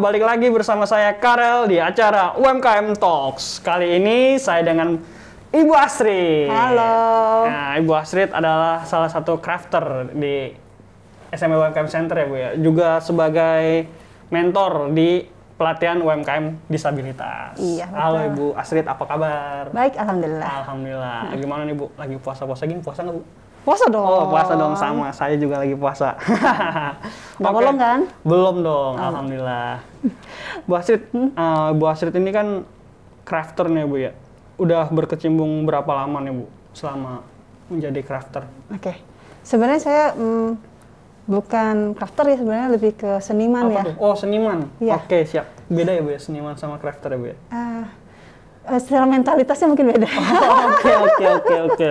balik lagi bersama saya Karel di acara UMKM Talks. Kali ini saya dengan Ibu Asri. Halo. Nah, Ibu Asri adalah salah satu crafter di SMA e UMKM Center ya Bu ya. Juga sebagai mentor di pelatihan UMKM disabilitas. Iya. Betul. Halo Ibu Asri apa kabar? Baik, alhamdulillah. Alhamdulillah. Gimana nih Bu? Lagi puasa-puasa gini, puasa nggak Bu? Puasa dong. Oh, puasa dong sama. Oh. Saya juga lagi puasa. okay. Belum kan? Belum dong, oh. alhamdulillah. Bu Astrid, hmm? uh, eh, Bu Astrid ini kan crafter nih, Bu ya. Udah berkecimpung berapa lama nih, Bu? Selama menjadi crafter. Oke. Okay. Sebenarnya saya mm, bukan crafter ya, sebenarnya lebih ke seniman Apa ya. Tuh? Oh, seniman. Yeah. Oke, okay, siap. Beda ya, Bu ya, seniman sama crafter ya, Bu ya? Uh, secara mentalitasnya mungkin beda. Oke oke oke oke oke.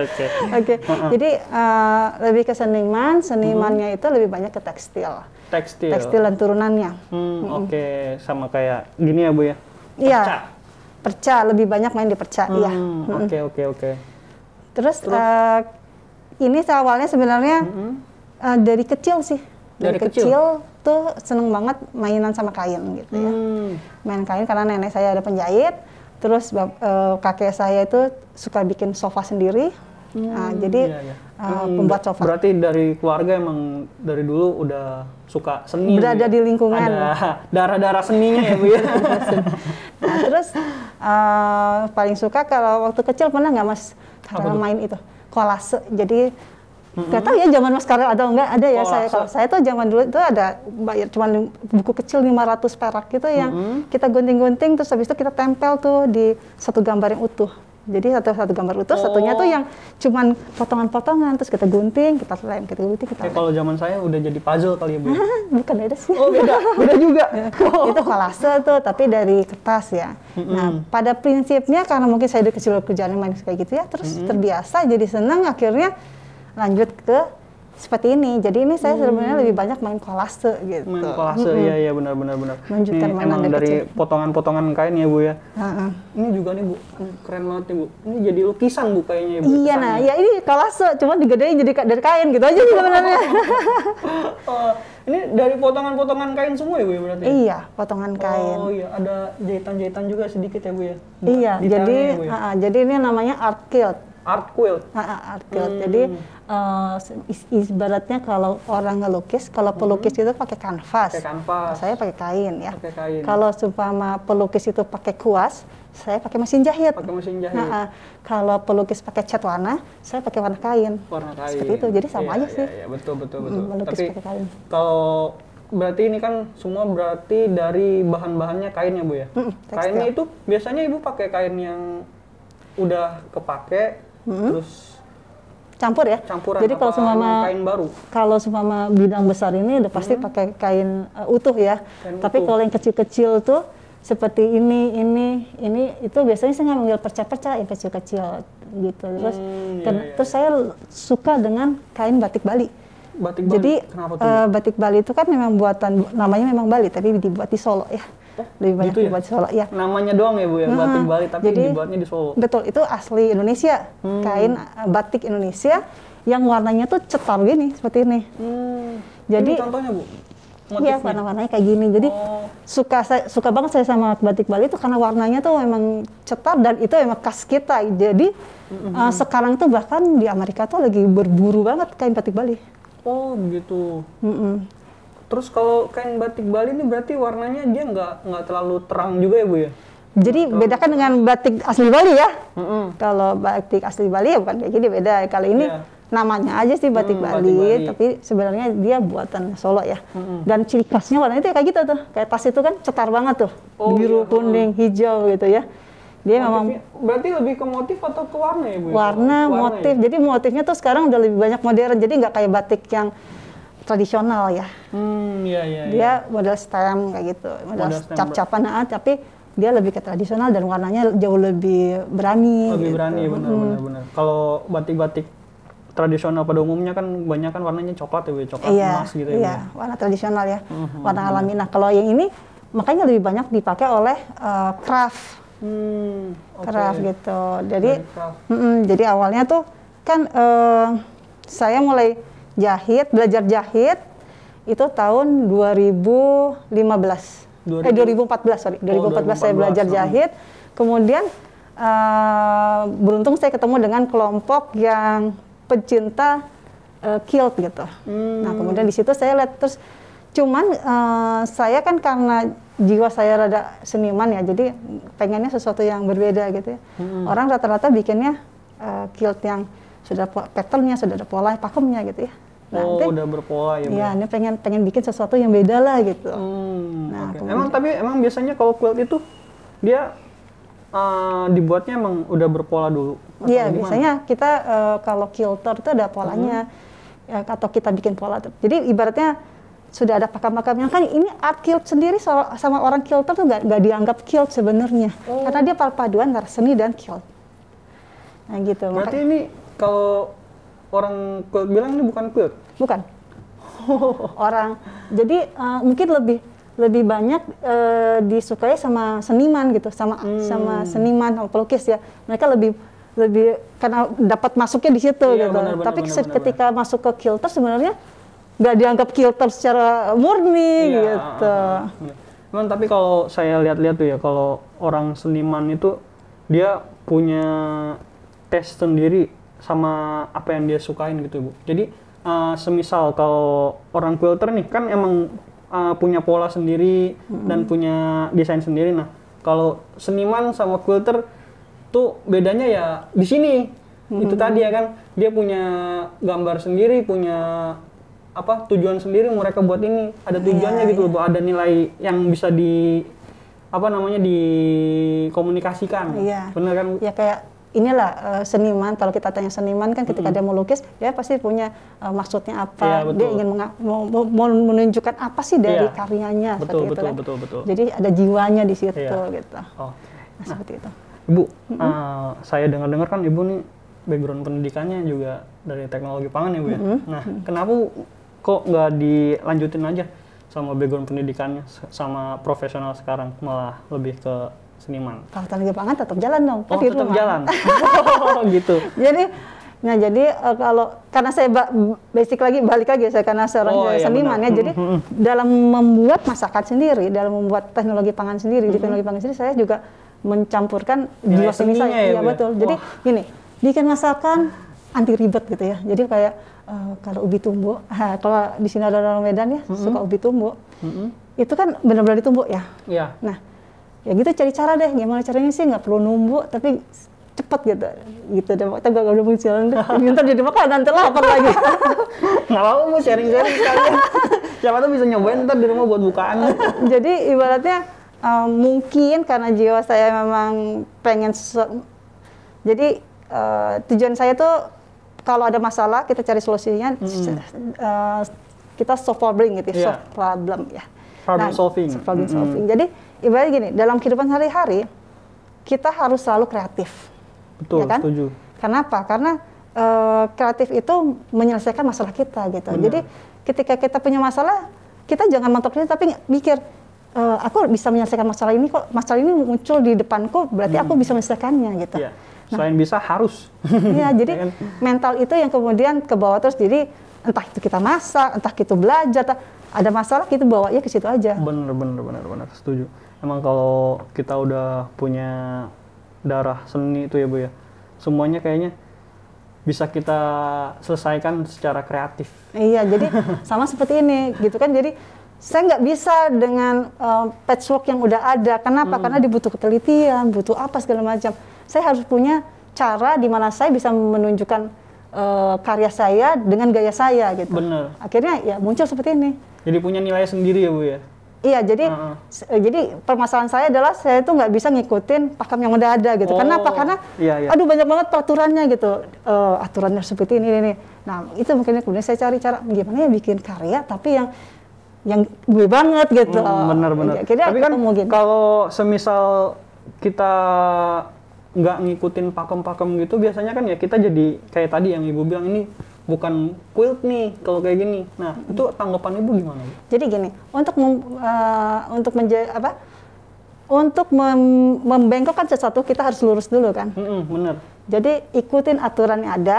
Oke. Jadi uh, lebih ke seniman, senimannya hmm. itu lebih banyak ke tekstil. Tekstil. Tekstil dan turunannya. Hmm, hmm. Oke, okay. sama kayak gini ya bu ya? Iya. Perca. lebih banyak main di perca. Iya. Oke oke oke. Terus, Terus? Uh, ini awalnya sebenarnya hmm. uh, dari kecil sih. Dari, dari kecil. kecil tuh seneng banget mainan sama kain gitu ya. Main kain karena nenek saya ada penjahit Terus uh, kakek saya itu suka bikin sofa sendiri. Hmm. Nah, jadi iya, iya. Uh, hmm, pembuat sofa. Berarti dari keluarga emang dari dulu udah suka seni. Berada ya? di lingkungan. Ada darah-darah seninya ya Bu ya. nah, terus uh, paling suka kalau waktu kecil pernah nggak Mas Kalau main itu kolase. Jadi nggak tahu ya zaman Mas Karel ada enggak ada ya oh, saya kalau saya tuh zaman dulu itu ada bayar cuma buku kecil 500 perak gitu yang mm -hmm. kita gunting-gunting terus habis itu kita tempel tuh di satu gambar yang utuh. Jadi satu satu gambar utuh, oh. satunya tuh yang cuman potongan-potongan terus kita gunting, kita lem, kita gunting, kita. Lem. kalau zaman saya udah jadi puzzle kali ya, Bu. Ya? Bukan ada sih. Oh, beda. Beda juga. oh. Itu kolase tuh, tapi dari kertas ya. Mm -hmm. Nah, pada prinsipnya karena mungkin saya dari kecil kerjaan main kayak gitu ya, terus mm -hmm. terbiasa jadi senang akhirnya lanjut ke seperti ini. Jadi ini saya hmm. sebenarnya lebih banyak main kolase gitu. Main kolase, ya, -hmm. iya iya benar benar benar. ini emang dari potongan-potongan kain ya bu ya. Uh -uh. Ini juga nih bu, keren banget nih bu. Ini jadi lukisan bu kayaknya ya bu. Iya nah, kesannya. nah, ya ini kolase, cuma digedein jadi dari kain gitu aja sih sebenarnya. uh, ini dari potongan-potongan kain semua ya bu ya berarti? Iya, potongan kain. Oh iya, ada jahitan-jahitan juga sedikit ya bu ya. Iya, jadi ya, bu, ya? Uh, uh, jadi ini namanya art quilt. Art quilt. Uh, art quilt. Hmm. Jadi uh, ibaratnya kalau orang ngelukis, kalau hmm. pelukis hmm. itu pakai kanvas. Pakai kanvas. Saya pakai kain ya. Pakai kain. Kalau supama pelukis itu pakai kuas, saya pakai mesin jahit. Pakai mesin jahit. Nah, uh, kalau pelukis pakai cat warna, saya pakai warna kain. Warna kain. Seperti itu. Jadi sama iya, aja iya, sih. Iya, betul betul betul. Melukis hmm, Tapi kain. Kalau berarti ini kan semua berarti dari bahan-bahannya kain ya Bu ya. Mm, kainnya itu biasanya Ibu pakai kain yang udah kepake mm. terus campur ya. Campuran. Jadi kalau semua kain baru. Kalau semua bidang besar ini udah pasti hmm. pakai kain uh, utuh ya. Kain Tapi kalau yang kecil-kecil tuh seperti ini, ini, ini itu biasanya saya ngambil perca-perca yang kecil-kecil gitu. Hmm, terus hmm, iya, iya. terus iya. saya suka dengan kain batik Bali. Batik Bali. Jadi Uh, batik Bali itu kan memang buatan namanya memang Bali tapi dibuat di Solo ya. Gitu. lebih banyak gitu ya? dibuat ya? di Solo. Ya. Namanya doang ya Bu ya, hmm. batik Bali tapi Jadi, dibuatnya di Solo. Betul, itu asli Indonesia. Hmm. Kain eh, batik Indonesia yang warnanya tuh cetar gini seperti ini. Hmm. Jadi ini contohnya Bu. Iya, warna-warnanya kayak gini. Jadi oh. suka saya, suka banget saya sama batik Bali itu karena warnanya tuh memang cetar dan itu emang khas kita. Jadi mm-hmm. uh, sekarang tuh bahkan di Amerika tuh lagi berburu banget kain batik Bali. Oh, begitu. Mm -mm. Terus kalau kain batik Bali ini berarti warnanya dia nggak nggak terlalu terang juga ya bu ya? Jadi bedakan dengan batik asli Bali ya. Mm -hmm. Kalau batik asli Bali ya bukan kayak gini beda. Kalau ini yeah. namanya aja sih batik, mm, Bali, batik Bali, tapi sebenarnya dia buatan Solo ya. Mm -hmm. Dan ciri khasnya warnanya itu kayak gitu tuh. Kayak tas itu kan cetar banget tuh, oh, biru, iya. kuning, hijau gitu ya dia Motifnya, memang berarti lebih ke motif atau ke warna ya bu? Ya? Warna, warna motif. Ya? Jadi motifnya tuh sekarang udah lebih banyak modern. Jadi nggak kayak batik yang tradisional ya. Hmm, iya, iya, dia iya. model stem kayak gitu, model, model cap-capan, nah, tapi dia lebih ke tradisional dan warnanya jauh lebih berani. Lebih gitu. berani, benar-benar. Hmm. Kalau batik-batik tradisional pada umumnya kan banyak kan warnanya coklat ya, coklat iya, emas gitu iya, ya. Iya, ya? warna tradisional ya, hmm, hmm warna bener. alami. Nah kalau yang ini makanya lebih banyak dipakai oleh uh, craft. Hmm, okay. craft gitu. Jadi, craft. Mm -mm, jadi awalnya tuh kan uh, saya mulai jahit, belajar jahit itu tahun 2015. 2000? Eh 2014 sorry, 2014, oh, 2014 saya belajar jahit. Kemudian uh, beruntung saya ketemu dengan kelompok yang pecinta uh, kilt gitu. Hmm. Nah kemudian di situ saya lihat terus cuman uh, saya kan karena jiwa saya rada seniman ya jadi pengennya sesuatu yang berbeda gitu ya. Hmm. Orang rata-rata bikinnya uh, kilt yang sudah patternnya, sudah ada pola pakemnya gitu ya. Nah, oh, udah berpola ya. Iya, ya? ini pengen pengen bikin sesuatu yang beda lah gitu. Hmm, nah, okay. kemudian, emang tapi emang biasanya kalau quilt itu dia uh, dibuatnya emang udah berpola dulu. Iya, biasanya kita uh, kalau quilter itu ada polanya. Hmm. Ya, atau kita bikin pola. Jadi ibaratnya sudah ada pakem-pakemnya kan ini art kilt sendiri sama, sama orang kilter tuh gak, dianggap kilt sebenarnya oh. karena dia perpaduan antara seni dan kilt. Nah gitu. Berarti Maka, ini kalau orang quilt bilang ini bukan quilt? Bukan. Oh. orang. Jadi uh, mungkin lebih lebih banyak uh, disukai sama seniman gitu, sama hmm. sama seniman atau pelukis ya. Mereka lebih lebih karena dapat masuknya di situ iya, gitu. Bener, bener, Tapi bener, ketika bener. masuk ke kilter sebenarnya nggak dianggap kilter secara murni iya, ah, gitu. Ah, ah. Iya. Cuman tapi kalau saya lihat-lihat tuh ya kalau orang seniman itu dia punya tes sendiri sama apa yang dia sukain gitu ibu. jadi uh, semisal kalau orang quilter nih kan emang uh, punya pola sendiri hmm dan punya desain sendiri nah kalau seniman sama quilter tuh bedanya ya di sini hmm itu tadi ya kan dia punya gambar sendiri punya apa tujuan sendiri mereka buat ini ada iya, tujuannya yeah, gitu yeah. loh iya. ada nilai yang bisa di apa namanya dikomunikasikan. Iya. Bener kan? Ya kayak inilah uh, seniman kalau kita tanya seniman kan ketika mm -hmm. dia melukis dia pasti punya uh, maksudnya apa yeah, dia ingin mau, menunjukkan apa sih dari yeah. karyanya betul, seperti betul, itu kan betul, betul, jadi ada jiwanya di situ yeah. gitu oh. nah, seperti itu nah, ibu mm -hmm. uh, saya dengar-dengar kan ibu nih background pendidikannya juga dari teknologi pangan ya bu ya mm -hmm. nah mm -hmm. kenapa kok nggak dilanjutin aja sama background pendidikannya sama profesional sekarang malah lebih ke seniman. Kalau tenaga pangan tetap jalan dong, oh, tetap rumah. jalan. Oh, gitu. Jadi Nah jadi uh, kalau karena saya basic lagi balik lagi saya karena seorang oh, iya, seniman benar. ya, jadi mm-hmm. dalam membuat masakan sendiri, dalam membuat teknologi pangan sendiri, di mm-hmm. teknologi pangan sendiri saya juga mencampurkan jiwa seni saya, ya, iya ya? betul. Jadi Wah. gini, bikin masakan anti ribet gitu ya. Jadi kayak uh, kalau ubi tumbuh, ha, ah, kalau di sini ada orang Medan ya -hmm. suka ubi tumbuh, -hmm. itu kan benar-benar ditumbuk ya. Yeah. Nah ya gitu cari cara deh gimana caranya sih nggak perlu nunggu tapi cepet gitu gitu deh kita gak udah jalan deh ya, ntar jadi makanan nanti lapar lagi nggak mau mau sharing sharing sekalian siapa tuh bisa nyobain ntar di rumah buat bukaan eh, jadi ibaratnya um, mungkin karena jiwa saya memang pengen jadi uh, tujuan saya tuh kalau ada masalah kita cari solusinya hmm. uh, kita soft problem gitu yeah. Iya. solve problem ya problem nah, solving problem solving hmm. jadi ibarat gini dalam kehidupan sehari-hari kita harus selalu kreatif. Betul, ya kan? setuju. Kenapa? Karena e, kreatif itu menyelesaikan masalah kita gitu. Benar. Jadi ketika kita punya masalah, kita jangan mentok diri tapi mikir e, aku bisa menyelesaikan masalah ini kok. Masalah ini muncul di depanku, berarti hmm. aku bisa menyelesaikannya gitu. Yeah. Nah, Selain bisa harus. Iya, jadi ya kan? mental itu yang kemudian ke bawah terus jadi entah itu kita masak, entah itu belajar, ada masalah kita bawa ya ke situ aja. Bener bener bener bener setuju emang kalau kita udah punya darah seni itu ya bu ya semuanya kayaknya bisa kita selesaikan secara kreatif iya jadi sama seperti ini gitu kan jadi saya nggak bisa dengan uh, patchwork yang udah ada kenapa hmm. karena dibutuh ketelitian butuh apa segala macam saya harus punya cara di mana saya bisa menunjukkan uh, karya saya dengan gaya saya gitu Bener. akhirnya ya muncul seperti ini jadi punya nilai sendiri ya bu ya Iya, jadi uh -huh. Eh, jadi permasalahan saya adalah saya itu nggak bisa ngikutin pakem yang udah ada gitu. Oh, apa? Karena iya, iya. aduh banyak banget peraturannya gitu. Uh, aturannya seperti ini ini. Nah, itu mungkin kemudian saya cari cara gimana ya bikin karya tapi yang yang gue banget gitu. Hmm, benar bener bener. Akhirnya tapi kan kalau semisal kita nggak ngikutin pakem-pakem gitu biasanya kan ya kita jadi kayak tadi yang ibu bilang ini bukan quilt nih kalau kayak gini. Nah, -hmm. itu tanggapan Ibu gimana? Jadi gini, untuk mem, uh, untuk menjadi apa? Untuk mem membengkokkan sesuatu kita harus lurus dulu kan? Mm -hmm, benar. Jadi ikutin aturan yang ada,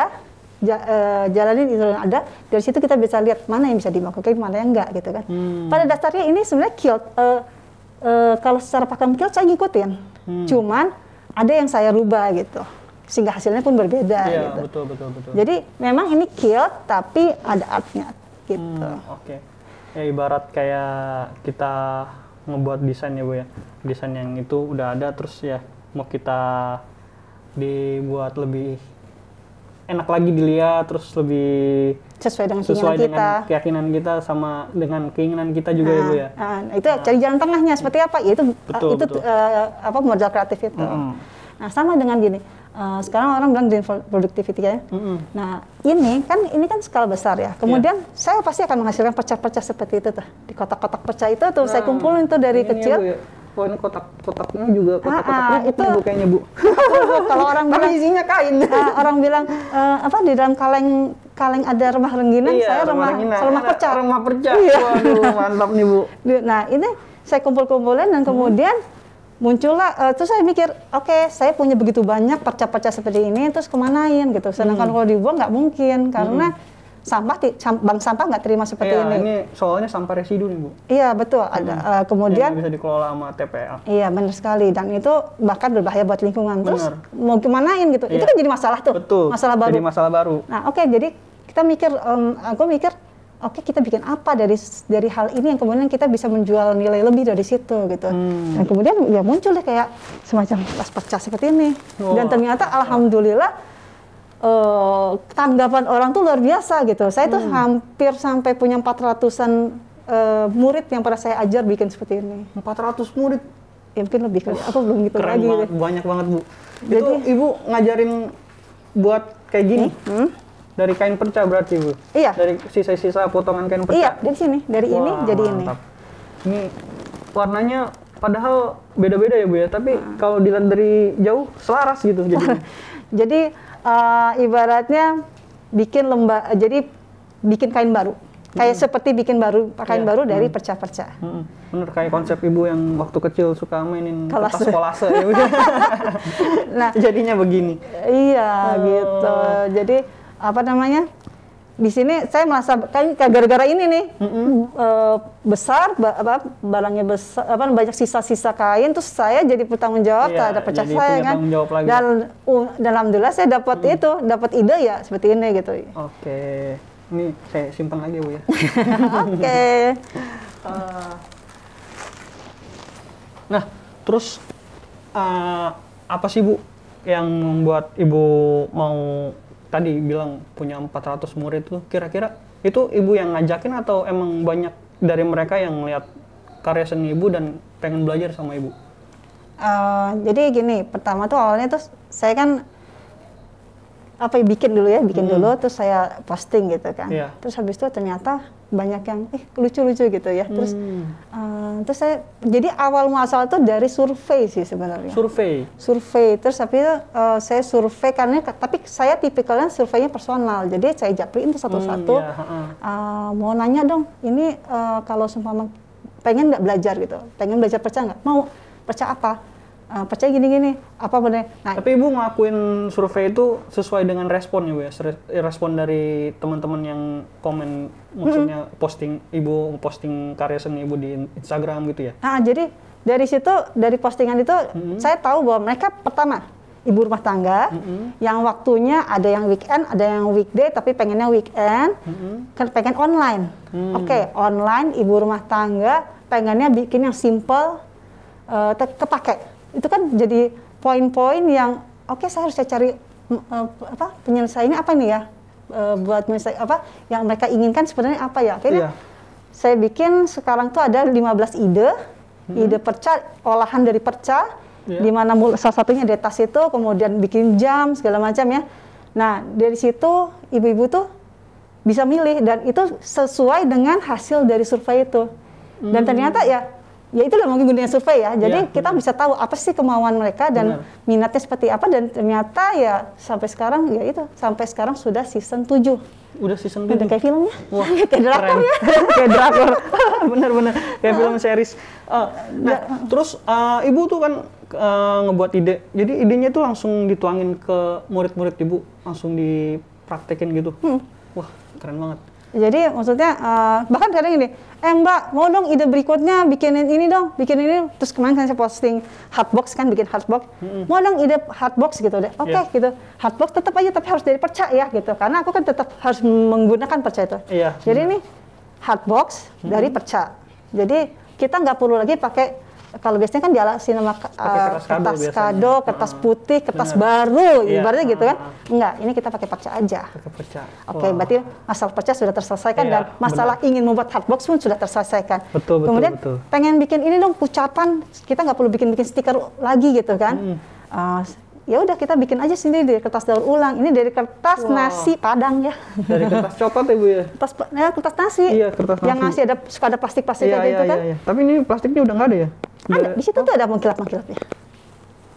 ja, eh, jalanin aturan yang ada. Dari situ kita bisa lihat mana yang bisa dimakukin, mana yang enggak gitu kan. Hmm. Pada dasarnya ini sebenarnya quilt. Uh, eh, uh, kalau secara pakem quilt saya ngikutin. Hmm. Cuman ada yang saya rubah gitu sehingga hasilnya pun berbeda iya, gitu. betul betul betul. Jadi memang ini kilt tapi ada artnya gitu. Hmm, Oke. Okay. Ya ibarat kayak kita ngebuat desain ya Bu ya. Desain yang itu udah ada terus ya mau kita dibuat lebih enak lagi dilihat terus lebih sesuai dengan sesuai keinginan dengan kita. keyakinan kita sama dengan keinginan kita juga nah, ya bu ya nah, itu nah. cari jalan tengahnya seperti apa ya itu ah, betul, itu betul. Uh, apa modal kreatif itu mm -hmm. nah sama dengan gini Uh, sekarang orang bilang green productivity ya. Mm-hmm. Nah ini kan ini kan skala besar ya. Kemudian yeah. saya pasti akan menghasilkan pecah-pecah seperti itu tuh di kotak-kotak pecah itu tuh nah, saya kumpulin itu dari kecil. Ya, Poin kotak-kotaknya juga ah, ah, kotak-kotaknya ah, itu kayaknya bu. kalau orang bilang isinya kain. Uh, orang bilang uh, apa di dalam kaleng kaleng ada remah rengginang, iya, saya remah remah, remah pecah. Remah pecah. Iya. Waduh mantap nih bu. Nah ini saya kumpul-kumpulin dan hmm. kemudian hmm muncullah uh, terus saya mikir oke okay, saya punya begitu banyak perca-perca seperti ini terus kemanain gitu sedangkan hmm. kalau dibuang nggak mungkin karena hmm. sampah sam, bank sampah nggak terima seperti iya, ini ini soalnya sampah residu nih bu iya betul hmm. ada uh, eh, kemudian Yang bisa dikelola sama TPA iya benar sekali dan itu bahkan berbahaya buat lingkungan terus bener. mau kemanain gitu iya. itu kan jadi masalah tuh betul. masalah baru jadi masalah baru nah oke okay, jadi kita mikir um, aku mikir oke okay, kita bikin apa dari dari hal ini yang kemudian kita bisa menjual nilai lebih dari situ gitu. Hmm. Dan kemudian ya muncul deh kayak semacam pas pecah seperti ini. Wow. Dan ternyata alhamdulillah uh, tanggapan orang tuh luar biasa gitu. Saya hmm. tuh hampir sampai punya 400-an uh, eh, murid yang pernah saya ajar bikin seperti ini. 400 murid? Ya mungkin lebih kali. Aku belum gitu lagi. Banget, Banyak banget Bu. Jadi, Itu Ibu ngajarin buat kayak gini? Hmm? dari kain perca berarti bu iya dari sisa-sisa potongan kain perca iya dari sini dari Wah, ini jadi ini ini warnanya padahal beda-beda ya bu ya tapi hmm. kalau dilihat dari jauh selaras gitu jadi jadi uh, eh, ibaratnya bikin lembah eh, jadi bikin kain baru kayak hmm. seperti bikin baru pakaian yeah. baru dari hmm. perca-perca. Hmm. Bener kayak konsep ibu yang waktu kecil suka mainin kolase. kertas kolase. ya. nah, jadinya begini. Iya, oh. gitu. Jadi apa namanya di sini saya merasa kayak gara-gara ini nih mm -hmm. e, besar ba apa barangnya besar apa banyak sisa-sisa kain terus saya jadi bertanggung jawab iya, ada pecah saya kan dan uh, dalam jelas saya dapat mm. itu dapat ide ya seperti ini gitu oke okay. ini saya simpan lagi bu ya oke okay. uh, eh, nah terus uh, apa sih bu yang membuat ibu mau tadi bilang punya 400 murid tuh kira-kira itu ibu yang ngajakin atau emang banyak dari mereka yang melihat karya seni ibu dan pengen belajar sama ibu? Uh, jadi gini, pertama tuh awalnya tuh saya kan apa ya, bikin dulu ya, bikin hmm. dulu terus saya posting gitu kan. Yeah. Terus habis itu ternyata banyak yang eh lucu-lucu gitu ya. Terus hmm. uh, terus saya jadi awal muasal itu dari survei sih sebenarnya. Survei. Survei. Terus tapi uh, saya survei karena tapi saya tipikalnya surveinya personal. Jadi saya japriin tuh satu-satu. Hmm, ya, uh, mau nanya dong, ini uh, kalau seumpama pengen nggak belajar gitu, pengen belajar percaya nggak? Mau percaya apa? uh, percaya gini-gini apa benar nah, tapi ibu ngakuin survei itu sesuai dengan respon ya respon dari teman-teman yang komen maksudnya mm-hmm. posting ibu posting karya seni ibu di Instagram gitu ya nah jadi dari situ dari postingan itu mm-hmm. saya tahu bahwa mereka pertama ibu rumah tangga mm-hmm. yang waktunya ada yang weekend ada yang weekday tapi pengennya weekend mm-hmm. kan pengen online mm-hmm. oke okay, online ibu rumah tangga pengennya bikin yang simple uh, eh, kepake itu kan jadi poin-poin yang oke okay, saya harus cari uh, apa penyelesaiannya apa nih ya uh, buat misalnya apa yang mereka inginkan sebenarnya apa ya akhirnya yeah. saya bikin sekarang tuh ada 15 ide hmm. ide perca olahan dari perca yeah. di mana salah satunya dari tas itu kemudian bikin jam segala macam ya nah dari situ ibu-ibu tuh bisa milih dan itu sesuai dengan hasil dari survei itu dan hmm. ternyata ya ya itu mungkin gunanya survei ya. Jadi ya, kita bisa tahu apa sih kemauan mereka dan benar. minatnya seperti apa dan ternyata ya sampai sekarang ya itu sampai sekarang sudah season 7. Udah season 7. Udah kayak filmnya. Wah, kayak drakor ya. kayak drakor. Bener-bener kayak film series. Uh, nah, ya. terus uh, Ibu tuh kan uh, ngebuat ide. Jadi idenya tuh langsung dituangin ke murid-murid Ibu, langsung dipraktekin gitu. Hmm. Wah, keren banget. Jadi maksudnya uh, bahkan kadang ini, eh mbak mau dong ide berikutnya bikinin ini dong, bikinin ini. Terus kemarin kan saya posting hardbox kan, bikin hardbox. Mm-hmm. Mau dong ide hardbox gitu deh. Oke okay, iya. yeah. gitu, hardbox tetap aja tapi harus dari perca ya gitu. Karena aku kan tetap harus menggunakan perca itu. Yeah. Jadi ini hardbox mm-hmm. dari perca. Jadi kita nggak perlu lagi pakai kalau biasanya kan dialasin sama uh, eh, kertas, kertas kado, kado kertas ah. putih, kertas Bener. baru, yeah. ibaratnya gitu kan. Ah. Enggak, ini kita pakai perca aja. Oke, okay, berarti masalah perca sudah terselesaikan yeah, dan masalah bener. ingin membuat hardbox pun sudah terselesaikan. Betul, betul, Kemudian betul. pengen bikin ini dong ucapan, kita nggak perlu bikin-bikin stiker lagi gitu kan. Hmm. Uh, ya udah kita bikin aja sendiri dari kertas daur ulang ini dari kertas wow. nasi padang ya dari kertas ya ibu ya kertas ya kertas nasi iya kertas nasi yang nasi ada suka ada plastik plastik iya, itu iya, iya, kan iya. tapi ini plastiknya udah nggak ada ya ada iya. kan di situ tuh ada mengkilap-mengkilapnya.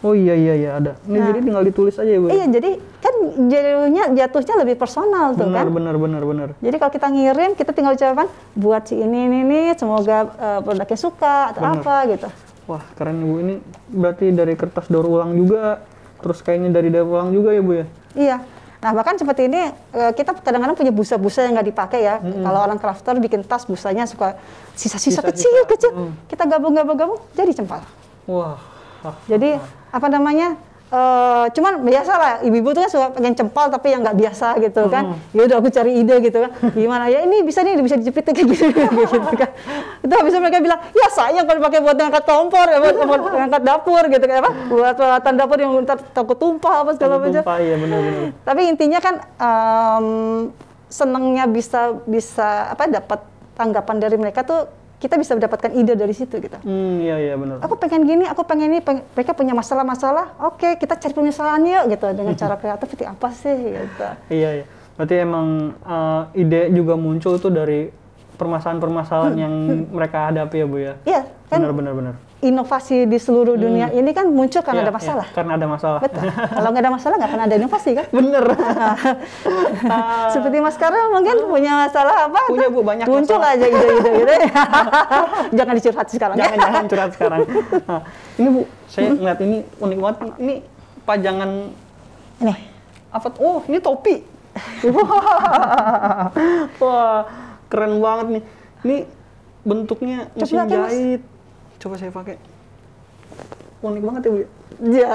Oh iya iya iya ada. Ini nah, jadi tinggal ditulis aja ya bu. Iya jadi kan jadinya jatuhnya lebih personal tuh benar, kan. Benar benar benar. Jadi kalau kita ngirim kita tinggal ucapkan buat si ini ini ini semoga uh, produknya suka atau benar. apa gitu. Wah keren bu ini berarti dari kertas daur ulang juga, terus kayaknya dari daur ulang juga ya bu ya. Iya Nah bahkan seperti ini eh, kita kadang-kadang punya busa-busa yang nggak dipakai ya. hmm Kalau orang crafter bikin tas busanya suka sisa-sisa kecil-kecil, mm. kita gabung-gabung-gabung jadi cempal. Wah. Wow. Jadi apa namanya Uh, cuman biasa lah ibu-ibu tuh kan suka pengen cempol tapi yang nggak biasa gitu kan ya udah aku cari ide gitu kan gimana ya ini bisa nih bisa dijepit kayak gitu, gitu kan itu habis mereka bilang ya sayang kalau pakai buat ngangkat kompor ya buat, ngangkat dapur gitu kan apa buat peralatan dapur yang ntar takut tumpah apa segala macam ya, benar-benar tapi intinya kan um, senengnya bisa bisa apa dapat tanggapan dari mereka tuh kita bisa mendapatkan ide dari situ gitu. Hmm, iya iya benar. Aku pengen gini, aku pengen ini, peng mereka punya masalah-masalah. Oke, okay, kita cari penyesalannya yuk gitu dengan cara kreatif itu apa sih gitu. iya iya. Berarti emang uh, ide juga muncul tuh dari permasalahan-permasalahan hmm, yang hmm. mereka hadapi ya Bu ya. Iya, kan bener, bener, benar. inovasi di seluruh hmm. dunia hmm. ini kan muncul karena ya, ada masalah. Ya, karena ada masalah. Betul. Kalau nggak ada masalah nggak akan ada inovasi kan? Bener. Seperti Mas Karel mungkin punya masalah apa? Punya bu banyak. Muncul masalah. aja ide-ide gitu. gitu, gitu. jangan dicurhat sekarang. Jangan jangan curhat sekarang. ini bu, saya hmm? ngeliat ini unik banget. Ini pajangan. Ini. Apa? Oh, ini topi. Wah, keren banget nih. Ini bentuknya mesin jahit coba saya pakai unik banget ya bu ya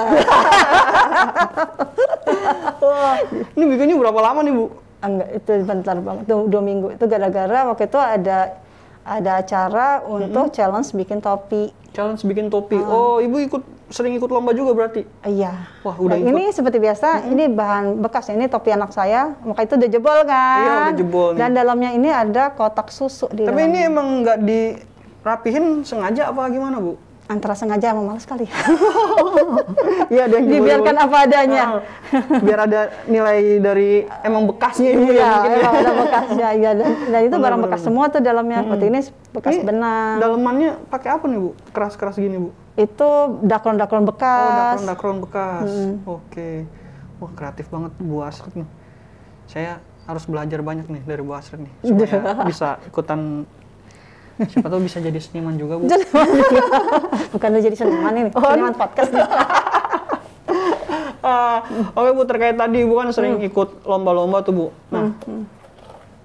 ini bikinnya berapa lama nih bu enggak itu bentar banget tuh dua minggu itu gara-gara waktu itu ada ada acara untuk mm -hmm. challenge bikin topi challenge bikin topi uh. oh ibu ikut sering ikut lomba juga berarti iya wah udah nah, ini seperti biasa mm -hmm. ini bahan bekas ini topi anak saya maka itu udah jebol kan iya udah jebol nih. dan dalamnya ini ada kotak susu di tapi dalamnya. ini emang nggak di rapihin sengaja apa gimana bu? antara sengaja sama malas kali. Iya, ada yang dibiarkan apa adanya. Nah, biar ada nilai dari emang bekasnya ibu iya, ya. Iya, ada bekasnya. Iya, dan, dan itu barang bekas semua tuh dalamnya. Hmm. Seperti ini bekas ini benang. Dalamannya pakai apa nih bu? Keras-keras gini bu? Itu dakron-dakron bekas. Oh, dakron-dakron bekas. Hmm. Oke. Wah kreatif banget Bu Asrit nih. Saya harus belajar banyak nih dari Bu Asrit nih supaya bisa ikutan Siapa tahu bisa jadi seniman juga, Bu. Bukan lo jadi seniman ini, oh, seniman podcast nih. uh, Oke okay, Bu, terkait tadi Ibu kan sering hmm. ikut lomba-lomba tuh Bu. Nah, hmm. hmm.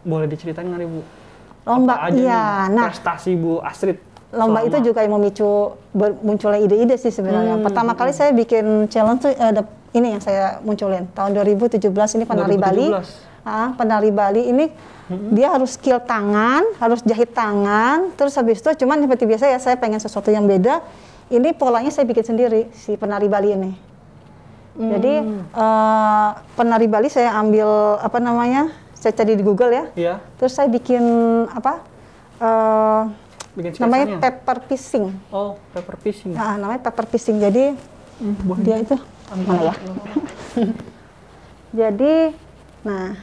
boleh diceritain nggak Ibu? Lomba, aja iya. Nih, nah, prestasi Bu Astrid lomba Selama. itu juga yang memicu munculnya ide-ide sih sebenarnya. Hmm. Pertama hmm, kali hmm. saya bikin challenge tuh ada eh, ini yang saya munculin tahun 2017 ini penari 2017. Bali ah, penari Bali ini hmm. dia harus skill tangan, harus jahit tangan, terus habis itu cuman seperti biasa ya saya pengen sesuatu yang beda. Ini polanya saya bikin sendiri si penari Bali ini. Hmm. Jadi uh, eh, penari Bali saya ambil apa namanya? Saya cari di Google ya. Iya. Terus saya bikin apa? Uh, bikin namanya paper piecing. Oh, paper piecing. Nah, namanya paper piecing. Jadi hmm, dia itu Ambil. mana ya? Jadi, nah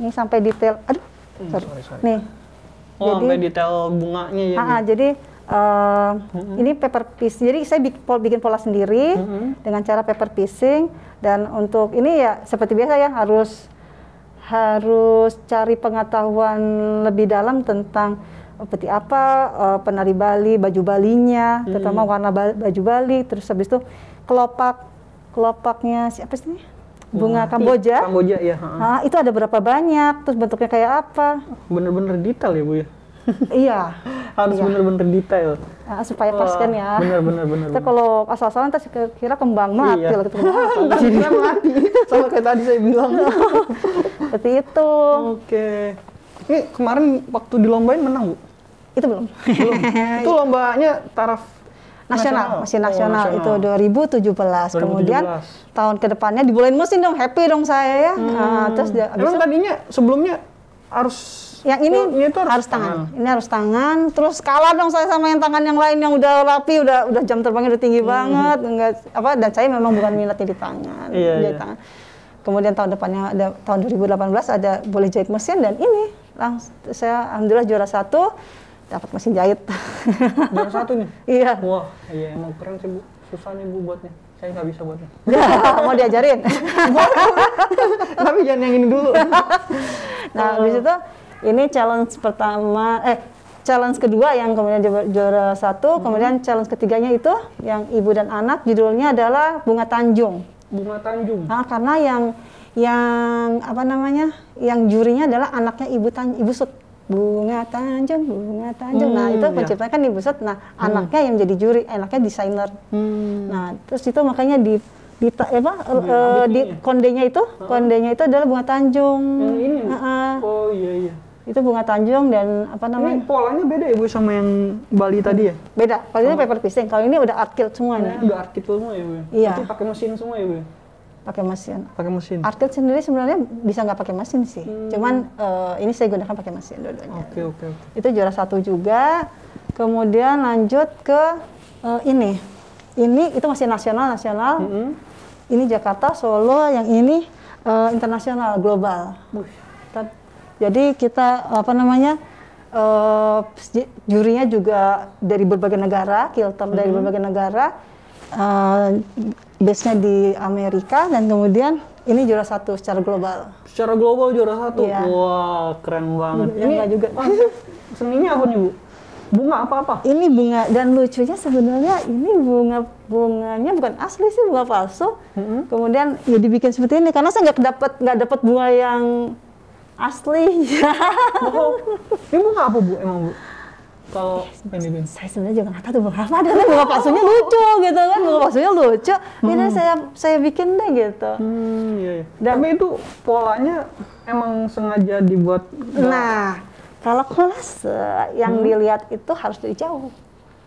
ini sampai detail aduh hmm, sorry. Sorry, nih oh, jadi sampai detail bunganya ya uh, jadi uh, hmm ini paper piece jadi saya bikin, bikin pola sendiri hmm dengan cara paper piecing dan untuk ini ya seperti biasa ya harus harus cari pengetahuan lebih dalam tentang seperti eh, apa, uh, penari Bali, baju balinya, hmm. terutama warna ba baju Bali, terus habis itu kelopak, kelopaknya siapa sih? bunga iya. Kamboja. Kamboja ya. Ha, itu ada berapa banyak? Terus bentuknya kayak apa? Bener-bener detail ya bu ya. iya. Harus iya. bener-bener detail. Nah, supaya pas kan ya. Bener-bener bener. Kita kalau asal-asalan tadi kira kembang mati iya. gitu. Kembang iya. mati. Sama kayak tadi saya bilang. Seperti itu. Oke. Ini kemarin waktu dilombain menang bu? Itu belum. belum. itu lombanya taraf nasional, nasional. mesin nasional, oh, nasional itu 2017. 2017. Kemudian tahun kedepannya dibulain mesin dong, happy dong saya ya. Hmm. Nah, terus dia, abis Emang tadinya sebelumnya harus yang ini ini itu harus, harus tangan. tangan. Ini harus tangan. Terus kalah dong saya sama yang tangan yang lain yang udah rapi, udah udah jam terbangnya udah tinggi hmm. banget. Enggak apa dan saya memang bukan minatnya di tangan. Iya, di iya. tangan. Kemudian tahun depannya ada tahun 2018 ada boleh jahit mesin dan ini langsung saya alhamdulillah juara satu dapat mesin jahit. Baru satu nih? Iya. Wah, iya emang keren sih Bu. Susah nih Bu buatnya. Saya nggak bisa buatnya. Ya, mau diajarin? Tapi jangan yang ini dulu. nah, habis itu ini challenge pertama, eh challenge kedua yang kemudian juara satu, hmm. kemudian challenge ketiganya itu yang ibu dan anak judulnya adalah bunga Tanjung. Bunga Tanjung. Nah, karena yang yang apa namanya, yang jurinya adalah anaknya ibu tan ibu sut bunga Tanjung, bunga Tanjung. Nah, hmm, nah itu penciptanya ya. kan Ibu set Nah hmm. anaknya yang jadi juri, eh, anaknya desainer. Hmm. Nah terus itu makanya di di apa ya, uh, di eh, ya? kondenya itu, oh. kondenya itu adalah bunga Tanjung. Yang ini. Uh -uh. Oh iya iya. Itu bunga Tanjung dan apa namanya? Ini polanya beda ibu ya, sama yang Bali tadi ya? Beda. Kalau oh. ini paper piecing, kalau ini udah art semua nih. Udah art semua ya bu. Iya. pakai mesin semua ya bu pakai mesin. Pakai mesin. Artil sendiri sebenarnya bisa nggak pakai mesin sih. Hmm. Cuman uh, ini saya gunakan pakai mesin dulu. Oke okay, oke. Okay, okay. Itu juara satu juga. Kemudian lanjut ke uh, ini. Ini itu masih nasional nasional. Mm -hmm. Ini Jakarta, Solo. Yang ini uh, internasional global. Uh. Jadi kita apa namanya uh, jurinya juga dari berbagai negara, Kiltem mm -hmm. dari berbagai negara. Uh, base-nya di Amerika dan kemudian ini juara satu secara global. Secara global juara satu. Iya. Wah, keren banget. Iya, ini enggak juga. seninya apa nih, Bu? Bunga apa-apa? Ini bunga dan lucunya sebenarnya ini bunga bunganya bukan asli sih, bunga palsu. Mm-hmm. Kemudian ya dibikin seperti ini karena saya nggak dapat nggak dapat bunga yang asli. oh, ini bunga apa, Bu? Emang, Bu? kalau saya sebenarnya juga nggak tahu tuh apa tapi bunga palsunya lucu gitu kan bunga palsunya lucu hmm. ini saya saya bikin deh gitu hmm, iya, iya. Dan, tapi itu polanya emang sengaja dibuat nah kalau kelas eh, yang hmm. dilihat itu harus dari jauh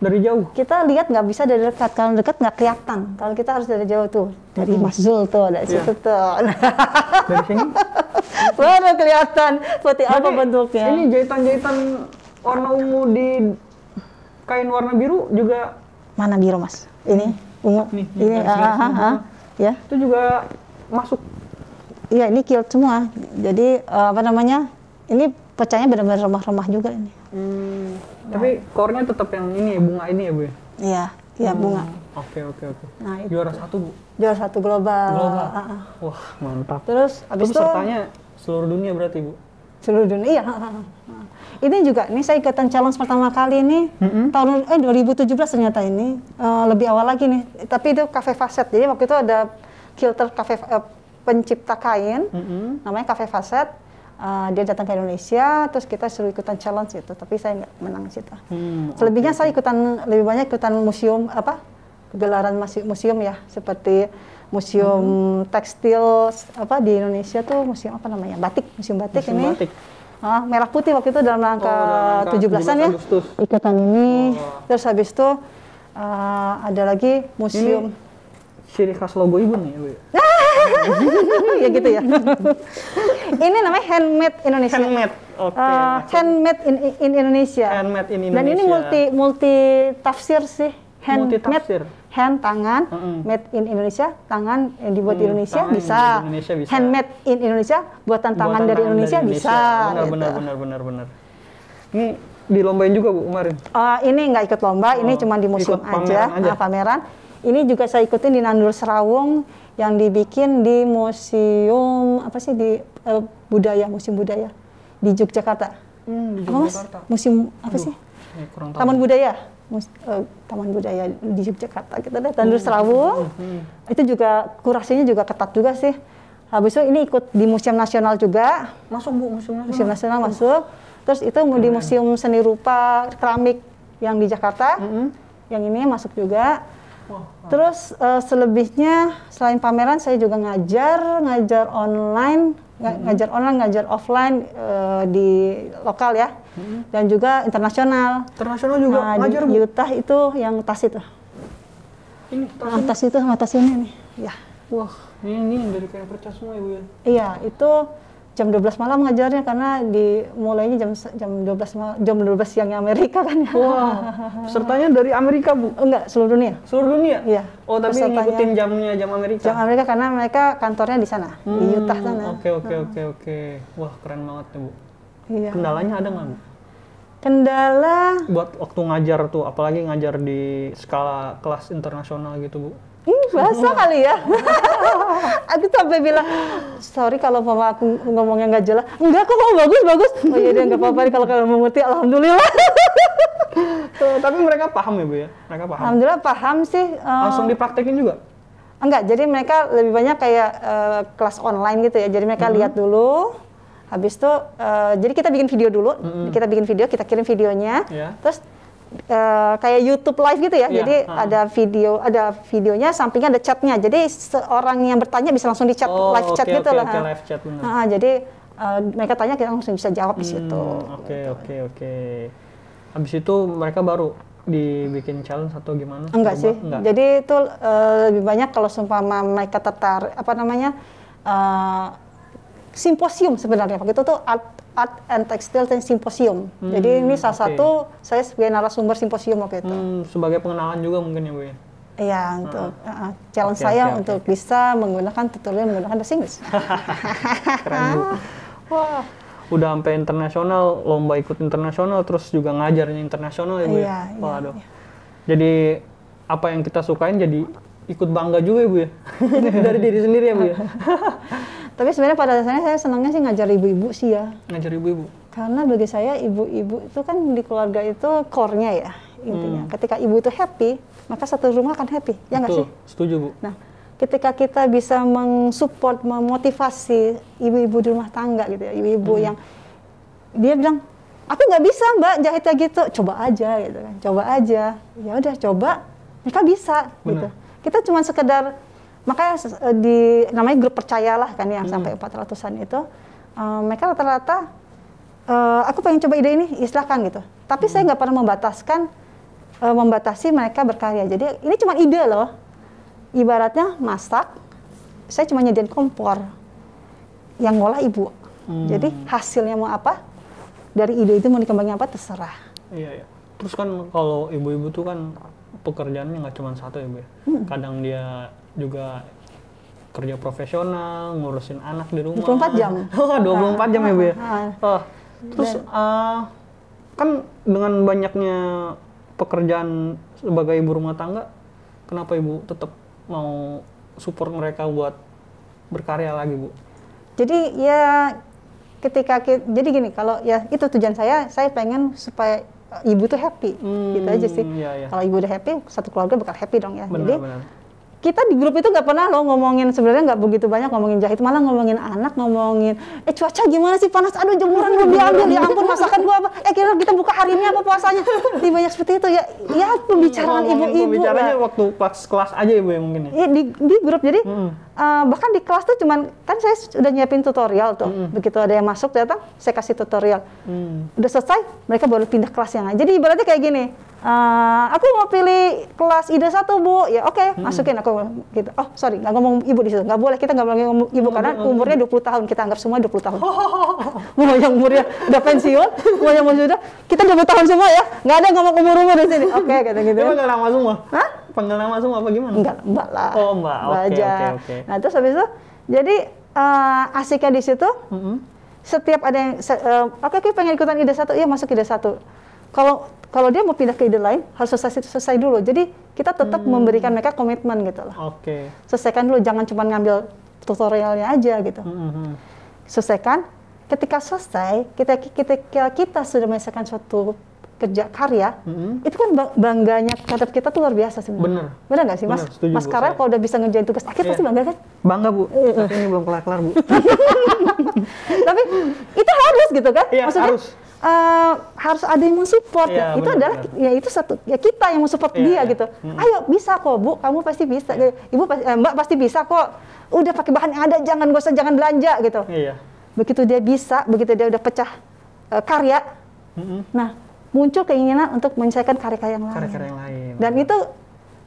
dari jauh kita lihat nggak bisa dari dekat kalau dekat nggak kelihatan kalau kita harus dari jauh tuh dari hmm. Mas Zul tuh dari yeah. situ tuh nah. dari sini baru kelihatan seperti apa bentuknya ini jahitan-jahitan warna ungu di kain warna biru juga mana biru mas ini ungu nih, ini ah, ah, uh, ya itu juga masuk iya ini kilt semua jadi uh, apa namanya ini pecahnya benar-benar remah-remah juga ini hmm, tapi kornya nya tetap yang ini ya bunga ini ya bu ya? iya iya hmm. bunga Oke oke oke. Nah, juara satu bu. Juara satu global. Global. Uh, uh. Wah mantap. Terus abis itu. Pesertanya seluruh dunia berarti bu. Seluruh dunia. Iya. ini juga ini saya ikutan challenge pertama kali ini mm-hmm. tahun eh 2017 ternyata ini uh, lebih awal lagi nih. Tapi itu Cafe Facet Jadi waktu itu ada kilter Cafe uh, eh, pencipta kain mm-hmm. namanya Cafe Facet Uh, dia datang ke Indonesia, terus kita suruh ikutan challenge itu tapi saya nggak menang situ. Hmm, Selebihnya saya ikutan lebih banyak ikutan museum apa gelaran museum ya, seperti museum hmm. tekstil apa di Indonesia tuh museum apa namanya batik museum batik museum ini batik. Ah, merah putih waktu itu dalam rangka oh, 17-an ya. Agustus. Ikatan ini. Oh. Terus habis itu uh, ada lagi museum. Ini ciri khas logo ibu nih, ya? ya gitu ya. ini namanya handmade Indonesia. Handmade. Oke. Okay, uh, handmade in, in Indonesia. Handmade in Indonesia. Dan ini multi multi tafsir sih. Handmade. Multi tafsir hand tangan mm -hmm. made in Indonesia tangan yang dibuat hmm, di iya, Indonesia bisa. Indonesia bisa handmade in Indonesia buatan tangan buatan dari, Indonesia, dari Indonesia bisa benar gitu. benar benar benar benar ini dilombain juga bu kemarin uh, ini nggak ikut lomba oh, ini cuma di museum aja, aja. Uh, pameran ini juga saya ikutin di Nandur Serawung yang dibikin di museum apa sih di uh, budaya museum budaya di Yogyakarta hmm, di Yogyakarta. apa mas museum apa Aduh, sih ya, taman budaya mus, uh, Taman Budaya di Yogyakarta gitu deh, Tandur Serawung. Hmm. Itu juga kurasinya juga ketat juga sih. Habis itu ini ikut di Museum Nasional juga. Masuk Bu, Museum Nasional. Museum Nasional masuk. Terus itu mau di mm-hmm. Museum Seni Rupa Keramik yang di Jakarta. Hmm. Yang ini masuk juga. Terus uh, selebihnya selain pameran saya juga ngajar, ngajar online hmm. ngajar online, ngajar offline uh, di lokal ya, hmm. dan juga internasional. Internasional juga nah, ngajar di, Utah itu yang tas itu. Ini tas, nah, tas itu sama tas ini nih. Ya. Wah, ini, ini yang dari kayak percaya semua ibu ya, ya? Iya, itu jam 12 malam ngajarnya karena dimulainya jam jam 12 malam, jam 12 siangnya Amerika kan ya. Wah. Wow. Pesertanya dari Amerika, Bu? Enggak, seluruh dunia. Seluruh dunia? Iya. Oh, tapi Pesertanya, ngikutin jamnya jam Amerika. Jam Amerika karena mereka kantornya di sana, hmm, di Utah sana. Oke, oke, oke, oke. Wah, keren banget tuh, Bu. Iya. Kendalanya ada nggak, Bu? Kendala buat waktu ngajar tuh, apalagi ngajar di skala kelas internasional gitu, Bu. Ih, hmm, bahasa oh. kali ya. aku sampai bilang, sorry kalau mama aku ngomongnya nggak jelas. Enggak kok, kamu bagus, bagus. Oh iya, nggak apa-apa kalau kalian mau ngerti, alhamdulillah. Tuh, tapi mereka paham ya, Bu ya? Mereka paham. Alhamdulillah paham sih. Uh, Langsung dipraktekin juga? Enggak, jadi mereka lebih banyak kayak uh, kelas online gitu ya. Jadi mereka hmm. lihat dulu, habis itu, uh, jadi kita bikin video dulu. Hmm. Kita bikin video, kita kirim videonya. Yeah. Terus uh, kayak YouTube live gitu ya. Yeah. Jadi ada video, ada videonya, sampingnya ada chatnya. Jadi seorang yang bertanya bisa langsung di chat oh, live chat okay, gitu okay, lah. Okay, live chat Uh, jadi uh, mereka tanya kita langsung bisa jawab di hmm, situ. Oke oke oke. Habis itu mereka baru dibikin challenge atau gimana? Enggak Coba? sih. Enggak. Jadi itu uh, lebih banyak kalau seumpama mereka tertarik apa namanya? Uh, simposium sebenarnya. Begitu tuh art, Art and Textile dan Simposium. Hmm, Jadi ini salah okay. satu saya sebagai narasumber simposium waktu itu. Hmm, sebagai pengenalan juga mungkin ya Bu ya? Iya, untuk uh, uh challenge okay, saya okay, untuk okay. bisa menggunakan tutorial menggunakan bahasa Inggris. Keren Bu. Wah, udah sampai internasional, lomba ikut internasional, terus juga ngajarnya internasional ya Bu ya? Iya, iya, Waduh. Iya. Jadi apa yang kita sukain jadi ikut bangga juga ya Bu ya? dari diri sendiri ya Bu ya? Tapi sebenarnya pada dasarnya saya senangnya sih ngajar ibu-ibu sih ya. Ngajar ibu-ibu. Karena bagi saya ibu-ibu itu kan di keluarga itu core-nya ya intinya. Hmm. Ketika ibu itu happy, maka satu rumah akan happy. Ya nggak sih? Setuju bu. Nah, ketika kita bisa mensupport, memotivasi ibu-ibu di rumah tangga gitu ya, ibu-ibu hmm. yang dia bilang aku nggak bisa mbak jahitnya gitu, coba aja gitu kan, coba aja, ya udah coba, mereka bisa gitu. Benar. gitu. Kita cuma sekedar makanya eh, di namanya grup percayalah kan yang hmm. sampai 400-an itu uh, mereka rata-rata uh, aku pengen coba ide ini ya silahkan gitu tapi hmm. saya nggak pernah membataskan uh, membatasi mereka berkarya jadi ini cuma ide loh ibaratnya masak saya cuma nyediain kompor yang ngolah ibu hmm. jadi hasilnya mau apa dari ide itu mau dikembangin apa terserah iya, iya. terus kan kalau ibu-ibu tuh kan pekerjaannya nggak cuma satu ibu ya, ya. Hmm. kadang dia juga kerja profesional, ngurusin anak di rumah. 24 jam. Oh, 24 jam ya, Bu ya. Oh. Terus uh, kan dengan banyaknya pekerjaan sebagai ibu rumah tangga, kenapa Ibu tetap mau support mereka buat berkarya lagi, Bu? Jadi ya ketika kita, jadi gini kalau ya itu tujuan saya, saya pengen supaya ibu tuh happy. Gitu hmm, gitu aja sih. Iya, iya. Kalau ibu udah happy, satu keluarga bakal happy dong ya. Benar, jadi benar kita di grup itu nggak pernah loh ngomongin sebenarnya nggak begitu banyak ngomongin jahit malah ngomongin anak ngomongin eh cuaca gimana sih panas aduh jemuran belum diambil ya ampun masakan gua apa eh kira kita buka hari ini apa puasanya di banyak seperti itu ya ya pembicaraan ibu-ibu pembicaranya kan. waktu pas kelas aja ibu yang mungkin ya, ya di, di grup jadi hmm. uh, bahkan di kelas tuh cuman kan saya sudah nyiapin tutorial tuh hmm. begitu ada yang masuk datang saya kasih tutorial hmm. udah selesai mereka baru pindah kelas yang lain jadi ibaratnya kayak gini Eh, aku mau pilih kelas ide satu bu ya oke okay, hmm. masukin aku gitu oh sorry nggak ngomong ibu di situ nggak boleh kita nggak boleh ngomong ibu karena umurnya 20 tahun kita anggap semua 20 tahun mau yang umurnya udah pensiun mau yang sudah kita 20 tahun semua ya nggak ada ngomong umur umur di sini oke okay, gitu gitu emang lama semua Hah? panggil nama semua apa gimana enggak mbak lah oh mbak oke oke okay, okay. nah terus habis itu jadi uh, asiknya di situ mm -hmm. setiap ada yang uh, oke okay, pengen ikutan ide satu iya masuk ide satu kalau kalau dia mau pindah ke ide lain harus selesai selesai dulu. Jadi kita tetap hmm. memberikan mereka komitmen gitu loh. Oke. Okay. Selesaikan dulu, jangan cuma ngambil tutorialnya aja gitu. Hmm, hmm, hmm. Selesaikan. Ketika selesai, kita kita kita, sudah menyelesaikan suatu kerja karya, hmm. hmm. itu kan bangganya terhadap kita tuh luar biasa sih. Bener. Bener nggak sih mas? Bener, setuju, mas bu, kalau udah bisa ngerjain tugas akhir yeah. pasti iya. bangga kan? Bangga bu. Iya. Tapi ini belum kelar kelar bu. Tapi itu harus gitu kan? Iya, Maksudnya, harus Eh, harus ada yang mau support ya. itu benar, adalah benar. ya itu satu ya kita yang mensupport ya, dia ya. gitu hmm. ayo bisa kok bu kamu pasti bisa ya. ibu pasti, eh, mbak pasti bisa kok udah pakai bahan yang ada jangan gak usah jangan belanja gitu ya. begitu dia bisa begitu dia udah pecah uh, karya hmm. nah muncul keinginan untuk menyelesaikan karya-karya yang yang lain dan itu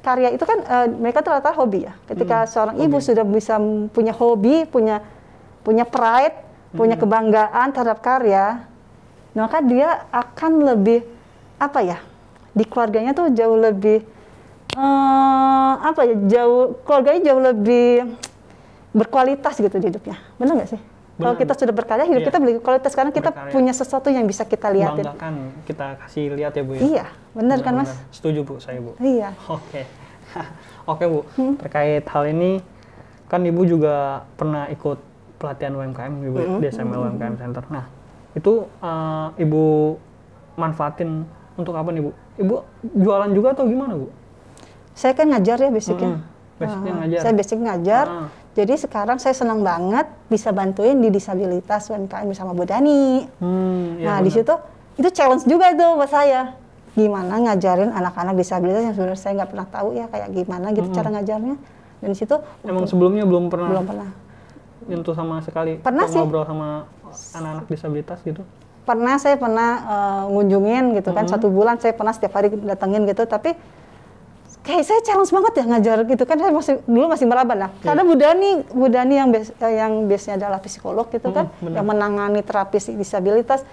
karya itu kan uh, mereka tuh rata hobi ya ketika hmm. seorang hobi. ibu sudah bisa punya hobi punya punya pride hmm. punya kebanggaan terhadap karya maka dia akan lebih apa ya di keluarganya tuh jauh lebih uh, apa ya jauh keluarganya jauh lebih berkualitas gitu di hidupnya benar nggak sih Benar. Kalau kita sudah berkarya, hidup iya. kita kualitas karena kita berkarya. punya sesuatu yang bisa kita lihat. Banggakan, kita kasih lihat ya Bu ya. Iya, benar, benar kan Mas? Benar. Setuju Bu, saya Bu. Iya. Oke. Oke Bu, hmm? terkait hal ini kan Ibu juga pernah ikut pelatihan UMKM Ibu ya? -hmm. di hmm. UMKM Center. Nah, itu uh, ibu manfaatin untuk apa nih bu? Ibu jualan juga atau gimana bu? Saya kan ngajar ya basicnya. Mm -hmm. Basicnya uh, ngajar. Saya basic ngajar. Uh. Jadi sekarang saya senang banget bisa bantuin di disabilitas UMKM sama Bu Dani. Hmm, ya nah di situ itu challenge juga tuh buat saya. Gimana ngajarin anak-anak disabilitas yang sebenarnya saya nggak pernah tahu ya kayak gimana gitu -hmm. cara ngajarnya. Dan di situ emang sebelumnya belum pernah belum pernah itu sama sekali pernah sih. ngobrol sama anak-anak disabilitas gitu? Pernah saya pernah uh, ngunjungin gitu kan mm -hmm. satu bulan saya pernah setiap hari datengin gitu tapi kayak saya challenge banget ya ngajar gitu kan saya masih dulu masih meraba lah yeah. karena budani budani yang bias, eh, yang biasanya adalah psikolog gitu kan hmm, Benar. yang menangani terapis disabilitas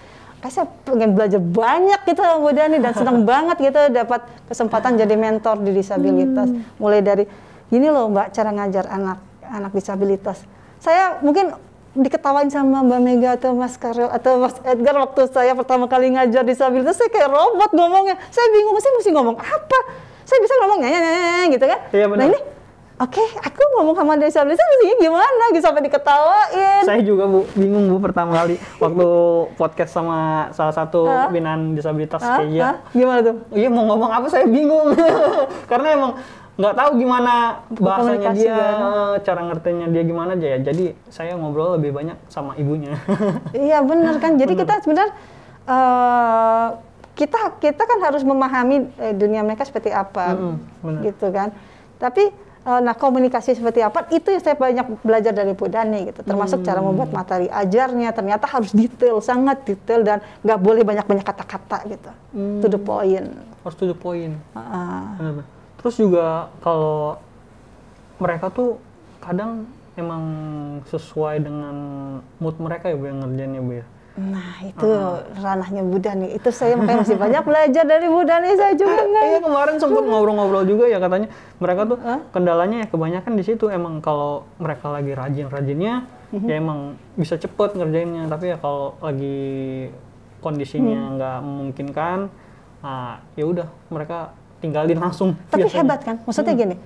kayak saya pengen belajar banyak gitu sama budani dan senang banget gitu dapat kesempatan jadi mentor di disabilitas mm. mulai dari gini loh Mbak cara ngajar anak anak disabilitas saya mungkin diketawain sama Mbak Mega atau Mas Karel atau Mas Edgar waktu saya pertama kali ngajar disabilitas saya kayak robot ngomongnya saya bingung saya mesti ngomong apa saya bisa ngomong nyanyi gitu kan nah, iya, benar. nah ini oke okay, aku ngomong sama disabilitas mestinya gimana gitu sampai diketawain saya juga bu bingung bu pertama kali waktu podcast sama salah satu binaan disabilitas kayaknya gimana tuh iya mau ngomong apa saya bingung karena emang nggak tahu gimana bahasanya dia, kan? Eh, cara ngertinya dia gimana aja ya. Jadi saya ngobrol lebih banyak sama ibunya. iya benar kan. Jadi bener. kita sebenarnya uh, kita kita kan harus memahami eh, dunia mereka seperti apa, mm -hmm, gitu kan. Tapi uh, nah komunikasi seperti apa itu yang saya banyak belajar dari Bu Dani gitu. Termasuk mm. cara hmm. membuat materi ajarnya ternyata harus detail, sangat detail dan nggak boleh banyak banyak kata-kata gitu. Mm. To the point. Harus to the point. Uh -uh. Benar -benar terus juga kalau mereka tuh kadang emang sesuai dengan mood mereka ya bu yang ngerjainnya bu ya Nah itu uh -huh. ranahnya Buddha nih. Itu saya makanya masih banyak belajar dari Buddha nih saya juga. Iya kemarin sempat ngobrol-ngobrol juga ya katanya mereka tuh huh? kendalanya ya kebanyakan di situ emang kalau mereka lagi rajin-rajinnya uh mhm. -huh. ya emang bisa cepet ngerjainnya. Tapi ya kalau lagi kondisinya mhm. nggak memungkinkan, nah, ya udah mereka tinggalin langsung. Tapi biasanya. hebat kan? Maksudnya hmm. gini,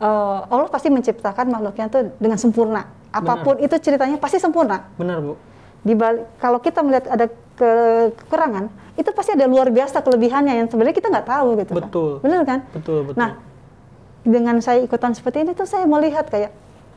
uh, Allah pasti menciptakan makhluknya tuh dengan sempurna. Apapun Benar. itu ceritanya pasti sempurna. Benar bu. Di balik, kalau kita melihat ada ke kekurangan, itu pasti ada luar biasa kelebihannya yang sebenarnya kita nggak tahu gitu. Kan. Betul. Kan? Benar kan? Betul betul. Nah, dengan saya ikutan seperti ini tuh saya melihat kayak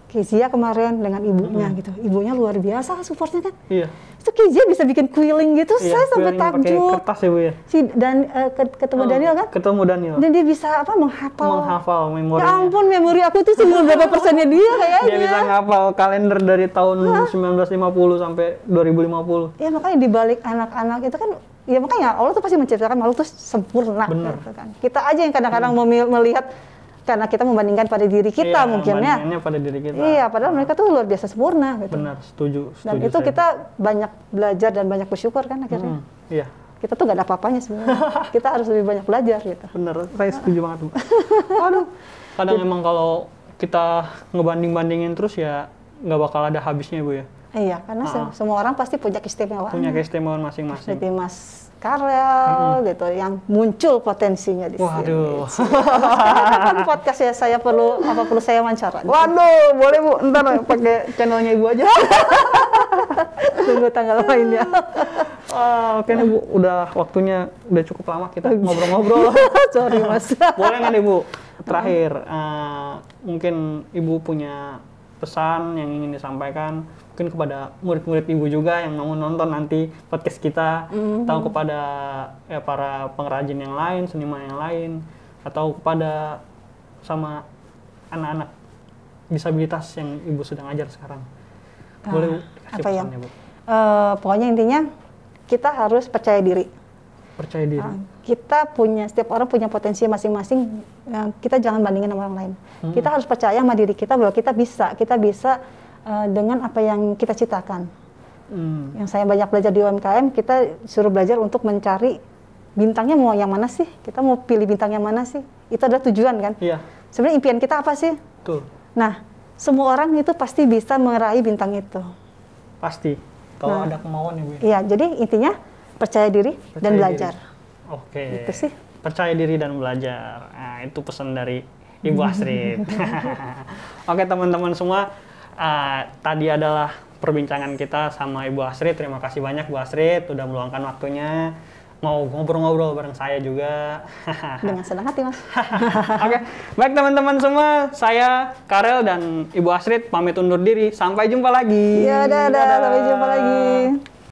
Kezia kemarin dengan ibunya hmm. gitu. Ibunya luar biasa supportnya kan. Iya. Itu Kezia bisa bikin quilling gitu, iya, saya sampai takjub. kertas ya Bu ya. Si dan uh, ketemu oh, Daniel kan? Ketemu Daniel. Dan dia bisa apa menghafal. Menghafal memori. Ya ampun memori aku tuh cuma berapa persennya dia kayaknya. Dia bisa menghafal kalender dari tahun Hah? 1950 sampai 2050. Ya makanya dibalik anak-anak itu kan ya makanya Allah tuh pasti menciptakan makhluk tuh sempurna Bener. gitu kan. Kita aja yang kadang-kadang hmm. melihat karena kita membandingkan pada diri kita iya, mungkin ya. pada diri kita. Iya, padahal mereka tuh luar biasa sempurna gitu. Benar, setuju, setuju. Dan itu saya. kita banyak belajar dan banyak bersyukur kan akhirnya. Hmm, iya. Kita tuh gak ada apa-apanya sebenarnya. kita harus lebih banyak belajar gitu. Benar, saya setuju banget. Aduh. Kadang memang kalau kita ngebanding-bandingin terus ya nggak bakal ada habisnya Bu ya. Iya, karena uh semua orang pasti punya keistimewaan. Punya keistimewaan masing-masing. Seperti Mas Karel hmm. gitu yang muncul potensinya di Waduh. sini. Waduh. kan podcast ya saya perlu apa perlu saya wawancara? Waduh, boleh Bu. entar pakai channelnya Ibu aja. Tunggu tanggal lainnya. Oh, ah, oke nih Bu, udah waktunya udah cukup lama kita ngobrol-ngobrol. Sorry Mas. boleh nggak nih Bu? Terakhir, uh, mungkin Ibu punya pesan yang ingin disampaikan mungkin kepada murid-murid ibu juga yang mau nonton nanti podcast kita mm-hmm. atau kepada ya, para pengrajin yang lain seniman yang lain atau kepada sama anak-anak disabilitas yang ibu sedang ajar sekarang nah, boleh kasih apa ya? pesannya, ya bu uh, pokoknya intinya kita harus percaya diri percaya diri uh, kita punya setiap orang punya potensi masing-masing uh, kita jangan bandingin sama orang lain mm-hmm. kita harus percaya sama diri kita bahwa kita bisa kita bisa Eh, dengan apa yang kita citakan. Hmm. Yang saya banyak belajar di UMKM, kita suruh belajar untuk mencari bintangnya mau yang mana sih? Kita mau pilih bintang yang mana sih? Itu adalah tujuan kan? Iya. Sebenarnya impian kita apa sih? Betul. Nah, semua orang itu pasti bisa meraih bintang itu. Pasti. Kalau nah, ada kemauan ya, Bu. Iya, jadi intinya percaya diri percaya dan belajar. Diri. Oke. Itu sih. Percaya diri dan belajar. Nah, itu pesan dari Ibu Astrid. Oke, teman-teman semua, Eh, tadi adalah perbincangan kita sama Ibu Asri. Terima kasih banyak Bu Asri sudah meluangkan waktunya mau ngobrol-ngobrol bareng saya juga. Dengan senang hati, Mas. Oke, okay. baik teman-teman semua, saya Karel dan Ibu Asri pamit undur diri. Sampai jumpa lagi. Ya, dadah, dadah. sampai jumpa lagi.